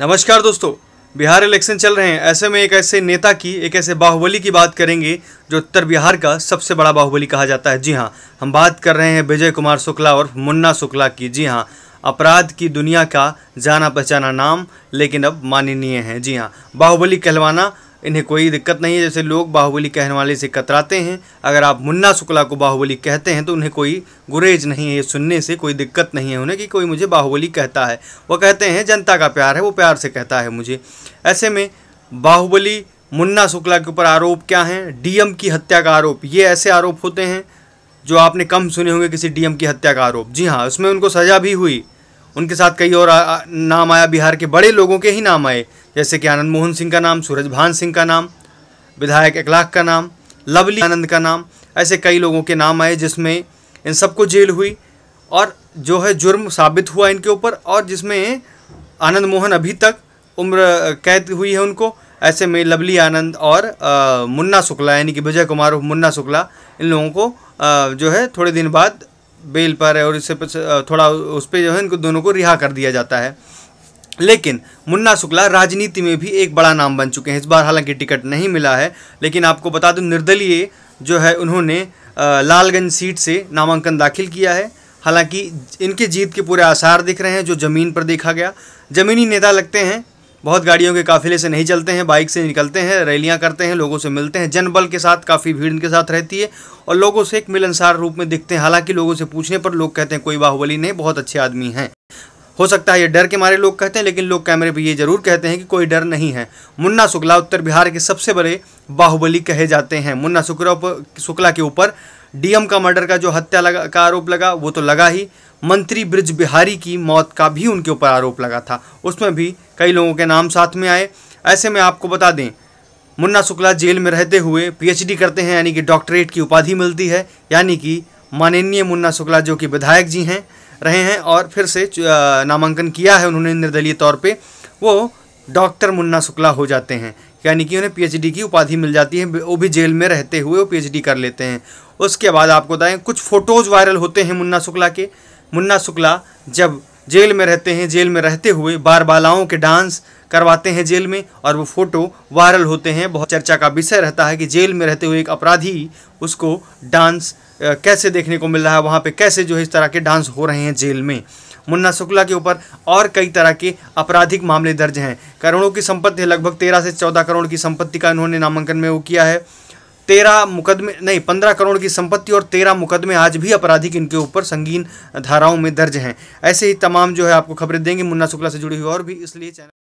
नमस्कार दोस्तों बिहार इलेक्शन चल रहे हैं ऐसे में एक ऐसे नेता की एक ऐसे बाहुबली की बात करेंगे जो उत्तर बिहार का सबसे बड़ा बाहुबली कहा जाता है जी हाँ हम बात कर रहे हैं विजय कुमार शुक्ला और मुन्ना शुक्ला की जी हाँ अपराध की दुनिया का जाना पहचाना नाम लेकिन अब माननीय है जी हाँ बाहुबली कहलवाना इन्हें कोई दिक्कत नहीं है जैसे लोग बाहुबली कहने वाले से कतराते हैं अगर आप मुन्ना शुक्ला को बाहुबली कहते हैं तो उन्हें कोई गुरेज नहीं है ये सुनने से कोई दिक्कत नहीं है उन्हें कि कोई मुझे बाहुबली कहता है वो कहते हैं जनता का प्यार है वो प्यार से कहता है मुझे ऐसे में बाहुबली मुन्ना शुक्ला के ऊपर आरोप क्या हैं डीएम की हत्या का आरोप ये ऐसे आरोप होते हैं जो आपने कम सुने होंगे किसी डीएम की हत्या का आरोप जी हाँ उसमें उनको सज़ा भी हुई उनके साथ कई और नाम आया बिहार के बड़े लोगों के ही नाम आए जैसे कि आनंद मोहन सिंह का नाम सूरज भान सिंह का नाम विधायक अखलाक का नाम लवली आनंद का नाम ऐसे कई लोगों के नाम आए जिसमें इन सबको जेल हुई और जो है जुर्म साबित हुआ इनके ऊपर और जिसमें आनंद मोहन अभी तक उम्र कैद हुई है उनको ऐसे में लवली आनंद और आ, मुन्ना शुक्ला यानी कि विजय कुमार मुन्ना शुक्ला इन लोगों को आ, जो है थोड़े दिन बाद बेल पर और इससे थोड़ा उस पर जो है इनको दोनों को रिहा कर दिया जाता है लेकिन मुन्ना शुक्ला राजनीति में भी एक बड़ा नाम बन चुके हैं इस बार हालांकि टिकट नहीं मिला है लेकिन आपको बता दूं निर्दलीय जो है उन्होंने लालगंज सीट से नामांकन दाखिल किया है हालांकि इनके जीत के पूरे आसार दिख रहे हैं जो ज़मीन पर देखा गया ज़मीनी नेता लगते हैं बहुत गाड़ियों के काफिले से नहीं चलते हैं बाइक से निकलते हैं रैलियाँ करते हैं लोगों से मिलते हैं जनबल के साथ काफ़ी भीड़ के साथ रहती है और लोगों से एक मिलनसार रूप में दिखते हैं हालांकि लोगों से पूछने पर लोग कहते हैं कोई बाहुबली नहीं बहुत अच्छे आदमी हैं हो सकता है ये डर के मारे लोग कहते हैं लेकिन लोग कैमरे पर ये जरूर कहते हैं कि कोई डर नहीं है मुन्ना शुक्ला उत्तर बिहार के सबसे बड़े बाहुबली कहे जाते हैं मुन्ना शुक्ला शुक्ला के ऊपर डीएम का मर्डर का जो हत्या लगा का आरोप लगा वो तो लगा ही मंत्री ब्रिज बिहारी की मौत का भी उनके ऊपर आरोप लगा था उसमें भी कई लोगों के नाम साथ में आए ऐसे में आपको बता दें मुन्ना शुक्ला जेल में रहते हुए पीएचडी करते हैं यानी कि डॉक्टरेट की उपाधि मिलती है यानी कि माननीय मुन्ना शुक्ला जो कि विधायक जी हैं रहे हैं और फिर से नामांकन किया है उन्होंने निर्दलीय तौर पर वो डॉक्टर मुन्ना शुक्ला हो जाते हैं यानी कि उन्हें पीएचडी की उपाधि मिल जाती है वो भी जेल में रहते हुए वो पीएचडी कर लेते हैं उसके बाद आपको बताएं कुछ फ़ोटोज़ वायरल होते हैं मुन्ना शुक्ला के मुन्ना शुक्ला जब जेल में रहते हैं जेल में रहते हुए बार बालाओं के डांस करवाते हैं जेल में और वो फोटो वायरल होते हैं बहुत चर्चा का विषय रहता है कि जेल में रहते हुए एक अपराधी उसको डांस कैसे देखने को मिल रहा है वहाँ पे कैसे जो है इस तरह के डांस हो रहे हैं जेल में मुन्ना शुक्ला के ऊपर और कई तरह के आपराधिक मामले दर्ज हैं करोड़ों की संपत्ति लगभग तेरह से चौदह करोड़ की संपत्ति का इन्होंने नामांकन में वो किया है तेरह मुकदमे नहीं पंद्रह करोड़ की संपत्ति और तेरह मुकदमे आज भी आपराधिक इनके ऊपर संगीन धाराओं में दर्ज हैं ऐसे ही तमाम जो है आपको खबरें देंगे मुन्ना शुक्ला से जुड़ी हुई और भी इसलिए चैनल